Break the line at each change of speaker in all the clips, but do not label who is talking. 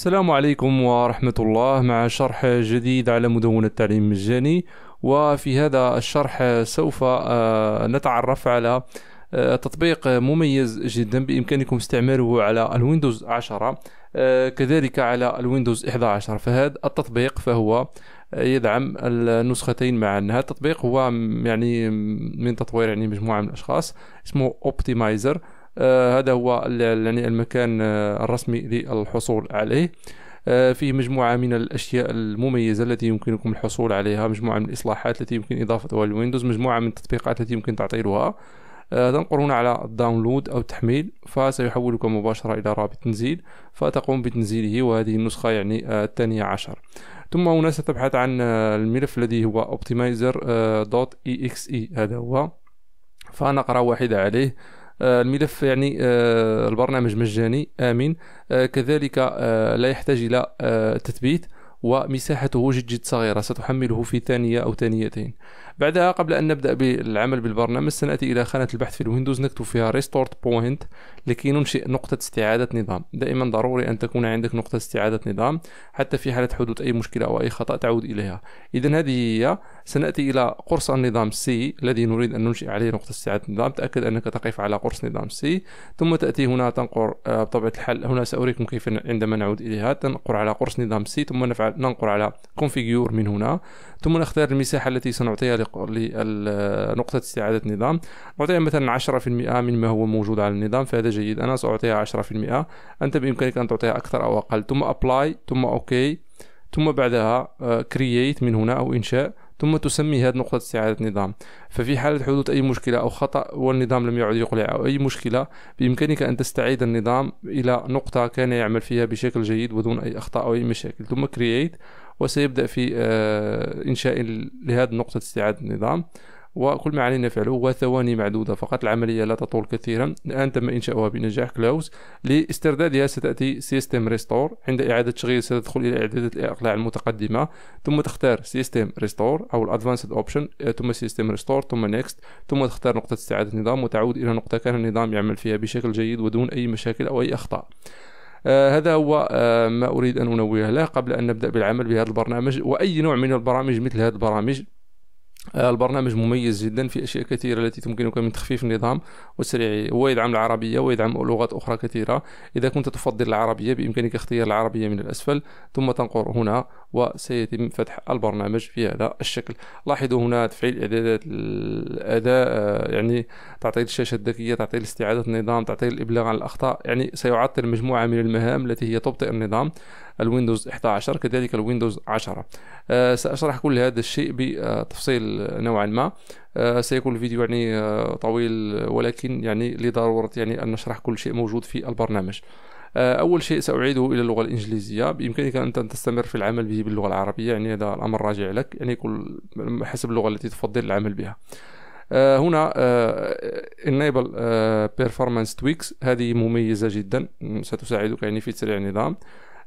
السلام عليكم ورحمة الله مع شرح جديد على مدونة التعليم المجاني وفي هذا الشرح سوف آه، نتعرف على آه، تطبيق مميز جدا بإمكانكم استعماله على الويندوز 10 آه، كذلك على الويندوز 11 فهذا التطبيق فهو يدعم النسختين معا هذا التطبيق هو يعني من تطوير يعني مجموعة من الأشخاص اسمه Optimizer آه، هذا هو يعني المكان آه، الرسمي للحصول عليه آه، فيه مجموعة من الأشياء المميزة التي يمكنكم الحصول عليها مجموعة من الإصلاحات التي يمكن إضافتها للويندوز مجموعة من التطبيقات التي يمكن تعطيلها تنقر هنا على الداونلود أو التحميل فسيحولك مباشرة إلى رابط تنزيل فتقوم بتنزيله وهذه النسخة يعني الثانية عشر ثم هنا ستبحث عن الملف الذي هو optimizer.exe هذا هو فنقرأ واحدة عليه آه، الملف يعني آه، البرنامج مجاني امن آه، كذلك لا يحتاج الى تثبيت ومساحته جد جد صغيرة ستحمله في ثانية أو ثانيتين بعدها قبل أن نبدأ بالعمل بالبرنامج سنأتي إلى خانة البحث في الويندوز نكتب فيها ريستورت بوينت لكي ننشئ نقطة استعادة نظام دائما ضروري أن تكون عندك نقطة استعادة نظام حتى في حالة حدوث أي مشكلة أو أي خطأ تعود إليها إذا هذه هي سنأتي إلى قرص النظام سي الذي نريد أن ننشئ عليه نقطة استعادة النظام تأكد أنك تقف على قرص نظام سي ثم تأتي هنا تنقر آه، بطبيعة الحال هنا سأريكم كيف عندما نعود إليها تنقر على قرص نظام سي ثم نفعل ننقر على كونفيجور من هنا ثم نختار المساحة التي سنعطيها لنقطة استعادة النظام نعطيها مثلا 10% مما هو موجود على النظام فهذا جيد أنا سأعطيها 10% أنت بإمكانك أن تعطيها أكثر أو أقل ثم أبلاي ثم أوكي ثم بعدها كرييت آه، من هنا أو إنشاء ثم تسمي هذه نقطة استعادة نظام ففي حالة حدوث أي مشكلة أو خطأ والنظام لم يعد يقلع أو أي مشكلة بإمكانك أن تستعيد النظام إلى نقطة كان يعمل فيها بشكل جيد بدون أي أخطاء أو أي مشاكل ثم create وسيبدأ في آه، إنشاء لهذه نقطة استعادة النظام وكل ما علينا فعله هو ثواني معدودة فقط العملية لا تطول كثيرا الآن تم إنشاؤها بنجاح كلاوس لاستردادها ستأتي سيستم ريستور عند إعادة تشغيل ستدخل إلى إعدادات الإقلاع المتقدمة ثم تختار سيستم ريستور أو الأدفانسد أوبشن إيه، ثم سيستم ريستور ثم نيكست ثم تختار نقطة استعادة النظام وتعود إلى نقطة كان النظام يعمل فيها بشكل جيد ودون أي مشاكل أو أي أخطاء آه هذا هو آه ما أريد أن أنوه له قبل أن نبدأ بالعمل بهذا البرنامج وأي نوع من البرامج مثل هذه البرامج آه، البرنامج مميز جدا في اشياء كثيره التي تمكنك من تخفيف النظام وسريع هو يدعم العربيه ويدعم لغات اخرى كثيره اذا كنت تفضل العربيه بامكانك اختيار العربيه من الاسفل ثم تنقر هنا وسيتم فتح البرنامج في هذا الشكل لاحظوا هنا تفعيل اعدادات الاداء آه، يعني تعطيل الشاشه الذكيه تعطيل استعاده النظام تعطيل الابلاغ عن الاخطاء يعني سيعطل مجموعه من المهام التي هي تبطئ النظام الويندوز 11 كذلك الويندوز 10 آه، ساشرح كل هذا الشيء بتفصيل نوعا ما آه، سيكون الفيديو يعني آه، طويل ولكن يعني لضرورة يعني أن نشرح كل شيء موجود في البرنامج آه، أول شيء سأعيده إلى اللغة الإنجليزية بإمكانك أن تستمر في العمل به باللغة العربية يعني هذا الأمر راجع لك يعني كل حسب اللغة التي تفضل العمل بها هنا enable performance tweaks هذه مميزة جدا ستساعدك يعني في تسريع النظام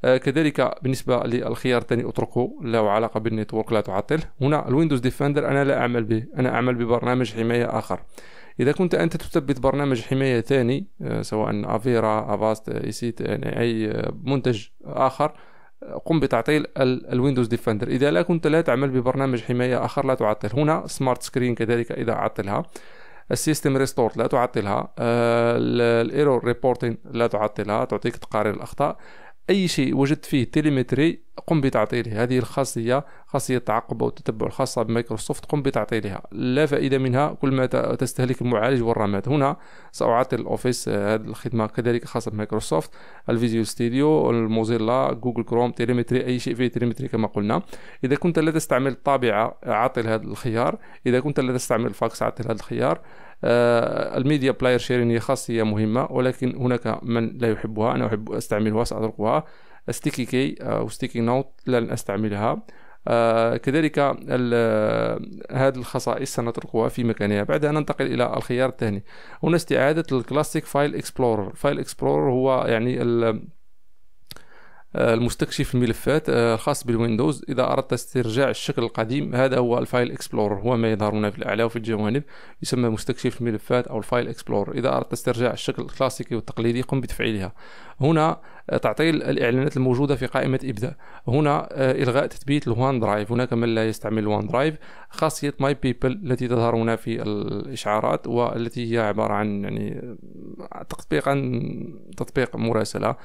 آه، كذلك بالنسبه للخيار الثاني اتركه له علاقه بالنيتورك لا تعطل هنا الويندوز ديفندر انا لا اعمل به انا اعمل ببرنامج حمايه اخر اذا كنت انت تثبت برنامج حمايه ثاني آه، سواء افيرا افاست ايسيت يعني اي منتج اخر آه، قم بتعطيل الويندوز ديفندر اذا لا كنت لا تعمل ببرنامج حمايه اخر لا تعطل هنا سمارت سكرين كذلك اذا عطلها السيستم ريستور لا تعطلها الايرور ريبورتين لا تعطلها تعطيك تقارير الاخطاء اي شيء وجدت فيه تيليمتري قم بتعطيله هذه الخاصيه خاصيه التعقب او التتبع الخاصه بمايكروسوفت قم بتعطيلها لا فائده منها كل ما تستهلك المعالج والرامات هنا ساعطي الاوفيس آه، هذه الخدمه كذلك خاصه بمايكروسوفت الفيديو ستوديو الموزيلا جوجل كروم تيليمتري اي شيء فيه تيليمتري كما قلنا اذا كنت لا تستعمل الطابعه اعطي هذا الخيار اذا كنت لا تستعمل الفاكس اعطي هذا الخيار آه، الميديا بلاير شيرين هي خاصيه مهمه ولكن هناك من لا يحبها انا احب استعملها ساطرقها ستيكي كي او ستيكي نوت لن استعملها آه كذلك آه، هذه الخصائص سنتركها في مكانها بعدها ننتقل الى الخيار الثاني هنا استعاده الكلاسيك فايل اكسبلورر فايل اكسبلورر هو يعني آه، المستكشف الملفات آه، الخاص بالويندوز إذا أردت استرجاع الشكل القديم هذا هو الفايل اكسبلور هو ما يظهر هنا في الأعلى وفي الجوانب يسمى مستكشف الملفات أو الفايل اكسبلور إذا أردت استرجاع الشكل الكلاسيكي والتقليدي قم بتفعيلها هنا آه، تعطيل الاعلانات الموجوده في قائمه ابداء هنا آه، الغاء تثبيت الوان درايف هناك من لا يستعمل الوان درايف خاصيه ماي بيبل التي تظهر هنا في الاشعارات والتي هي عباره عن يعني تطبيقا تطبيق مراسله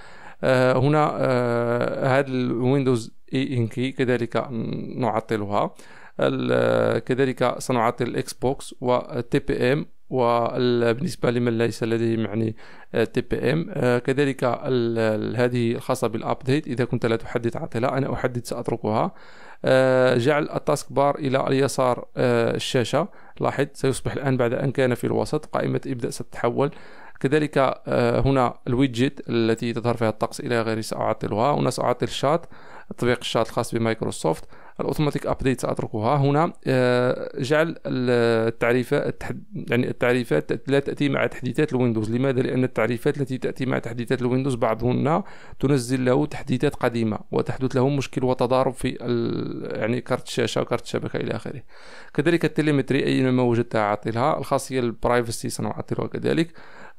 آه، هنا هذا الويندوز اي انكي كذلك نعطلها كذلك سنعطل الاكس بوكس والتي بي ام وبالنسبه لمن ليس لديه يعني تي آه، بي ام آه، كذلك هذه الخاصه بالابديت اذا كنت لا تحدث عطله انا احدد ساتركها آه، جعل التاسك بار الى اليسار الشاشه لاحظ سيصبح الان بعد ان كان في الوسط قائمه ابدا ستتحول كذلك هنا الويدجت التي تظهر فيها الطقس الى غيره ساعطلها هنا ساعطل الشات تطبيق الشات الخاص بمايكروسوفت الاوتوماتيك ابديت ساتركها هنا آه، جعل التعريفات يعني التعريفات لا تاتي مع تحديثات الويندوز لماذا لان التعريفات التي تاتي مع تحديثات الويندوز بعضهن تنزل له تحديثات قديمه وتحدث له مشكل وتضارب في يعني كارت الشاشه وكارت الشبكه الى اخره كذلك التليمتري اينما وجدتها عطلها الخاصيه البرايفسي سنعطلها كذلك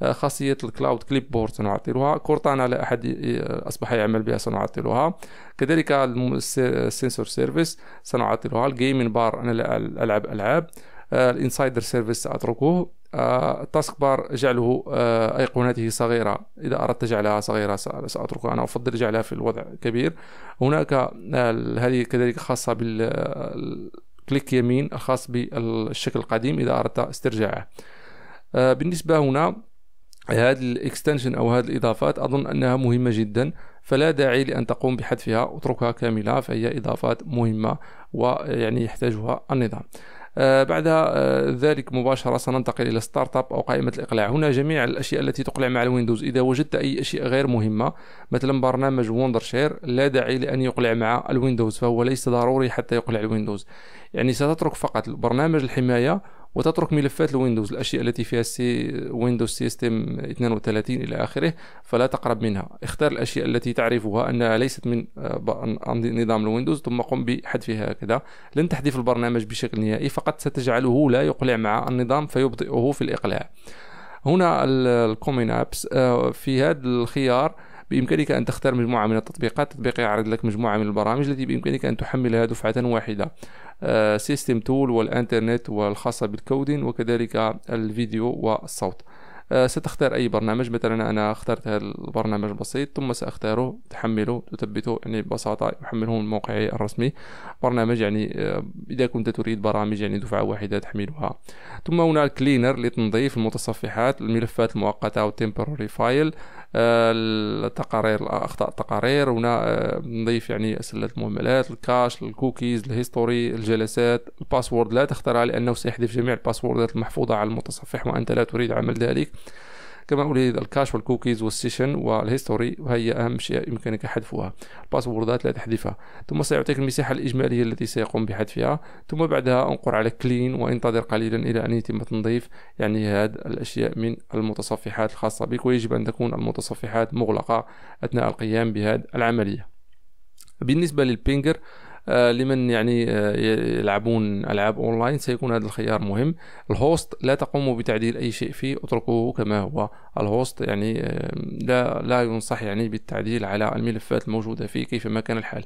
آه، خاصيه الكلاود كليب بورد سنعطلها كورتانا لا احد اصبح يعمل بها سنعطلها كذلك السنسور سيرفيس سنعطلها الجيمين بار انا لا العب العاب آه، الانسايدر سيرفيس ساتركه آه، التاسك بار جعله ايقوناته صغيره اذا اردت جعلها صغيره ساتركها انا افضل جعلها في الوضع كبير هناك هذه كذلك خاصه بال كليك يمين الخاص بالشكل القديم اذا اردت استرجاعه بالنسبه هنا هذه الاكستنشن او هذه الاضافات اظن انها مهمه جدا فلا داعي لان تقوم بحذفها اتركها كامله فهي اضافات مهمه ويعني يحتاجها النظام آه بعد آه ذلك مباشره سننتقل الى ستارت اب او قائمه الاقلاع هنا جميع الاشياء التي تقلع مع الويندوز اذا وجدت اي اشياء غير مهمه مثلا برنامج وندر شير لا داعي لان يقلع مع الويندوز فهو ليس ضروري حتى يقلع الويندوز يعني ستترك فقط برنامج الحمايه وتترك ملفات الويندوز الاشياء التي فيها سي ويندوز سيستم 32 الى اخره فلا تقرب منها اختار الاشياء التي تعرفها انها ليست من آه، نظام الويندوز ثم قم بحذفها هكذا لن تحذف البرنامج بشكل نهائي فقط ستجعله لا يقلع مع النظام فيبطئه في الاقلاع هنا الكومين ابس آه، في هذا الخيار بإمكانك أن تختار مجموعة من التطبيقات التطبيق يعرض لك مجموعة من البرامج التي بإمكانك أن تحملها دفعة واحدة سيستم آه، تول والإنترنت والخاصة بالكودين وكذلك الفيديو والصوت آه، ستختار أي برنامج مثلا أنا اخترت هذا البرنامج بسيط ثم سأختاره تحمله تثبته يعني ببساطة يحمله من موقعي الرسمي برنامج يعني آه، إذا كنت تريد برامج يعني دفعة واحدة تحملها ثم هناك كلينر لتنظيف المتصفحات الملفات المؤقتة أو temporary file التقارير اخطاء التقارير هنا آه، نضيف يعني اسئله المهملات الكاش الكوكيز الهيستوري الجلسات الباسورد لا تخترع لانه سيحذف جميع الباسوردات المحفوظه على المتصفح وانت لا تريد عمل ذلك كما اريد الكاش والكوكيز والسيشن والهيستوري وهي أهم أشياء يمكنك حذفها الباسوردات لا تحذفها ثم سيعطيك المساحة الإجمالية التي سيقوم بحذفها ثم بعدها أنقر على كلين وانتظر قليلا إلى أن يتم تنظيف يعني هذه الأشياء من المتصفحات الخاصة بك ويجب أن تكون المتصفحات مغلقة أثناء القيام بهذه العملية بالنسبة للبينجر آه، لمن يعني آه، يلعبون العاب اونلاين سيكون هذا الخيار مهم الهوست لا تقوم بتعديل اي شيء فيه اتركه كما هو الهوست يعني آه، لا لا ينصح يعني بالتعديل على الملفات الموجوده فيه كيفما كان الحال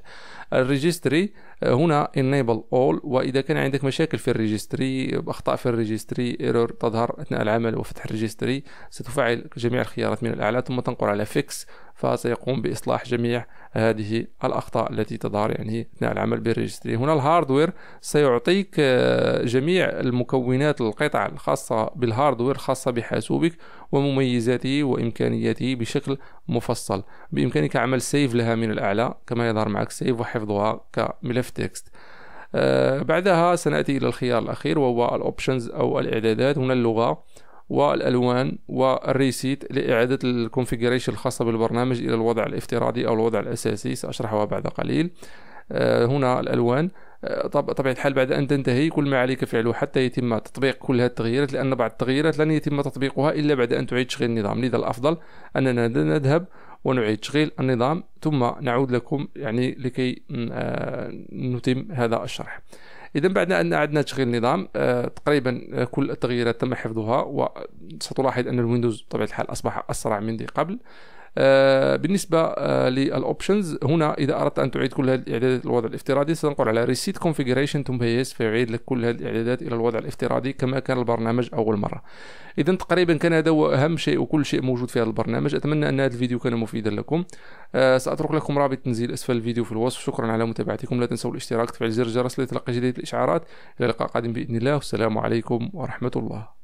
الريجستري هنا انيبل اول واذا كان عندك مشاكل في الريجستري اخطاء في الريجستري ايرور تظهر اثناء العمل وفتح الريجستري ستفعل جميع الخيارات من الاعلى ثم تنقر على فيكس فسيقوم باصلاح جميع هذه الاخطاء التي تظهر يعني اثناء العمل بالريجستري هنا الهاردوير سيعطيك آه، جميع المكونات القطع الخاصه بالهاردوير الخاصه بحاسوبك ومميزاته وامكانياته بشكل مفصل بامكانك عمل سيف لها من الاعلى كما يظهر معك سيف وحفظها كملف تكست آه، بعدها سناتي الى الخيار الاخير وهو الاوبشنز او الاعدادات هنا اللغه والالوان والريسيت لاعاده الكونفيجريشن الخاصه بالبرنامج الى الوضع الافتراضي او الوضع الاساسي ساشرحها بعد قليل آه، هنا الالوان آه، طبيعة الحال بعد أن تنتهي كل ما عليك فعله حتى يتم تطبيق كل هذه التغييرات لأن بعض التغييرات لن يتم تطبيقها إلا بعد أن تعيد تشغيل النظام لذا الأفضل أننا نذهب ونعيد تشغيل النظام ثم نعود لكم يعني لكي آه، نتم هذا الشرح اذا بعد ان اعدنا تشغيل النظام آه، تقريبا آه، كل التغييرات تم حفظها وستلاحظ ان الويندوز بطبيعه الحال اصبح اسرع من ذي قبل آه، بالنسبه آه، للاوبشنز هنا اذا اردت ان تعيد كل هذه الاعدادات الوضع الافتراضي سنقول على ريسيت كونفيجريشن ثم بيس فيعيد لك كل هذه الاعدادات الى الوضع الافتراضي كما كان البرنامج اول مره اذا تقريبا كان هذا هو اهم شيء وكل شيء موجود في هذا البرنامج اتمنى ان هذا الفيديو كان مفيدا لكم آه، ساترك لكم رابط تنزيل اسفل الفيديو في الوصف شكرا على متابعتكم لا تنسوا الاشتراك تفعيل زر الجرس لتلقى جديد الاشعارات الى لقاء قادم باذن الله والسلام عليكم ورحمه الله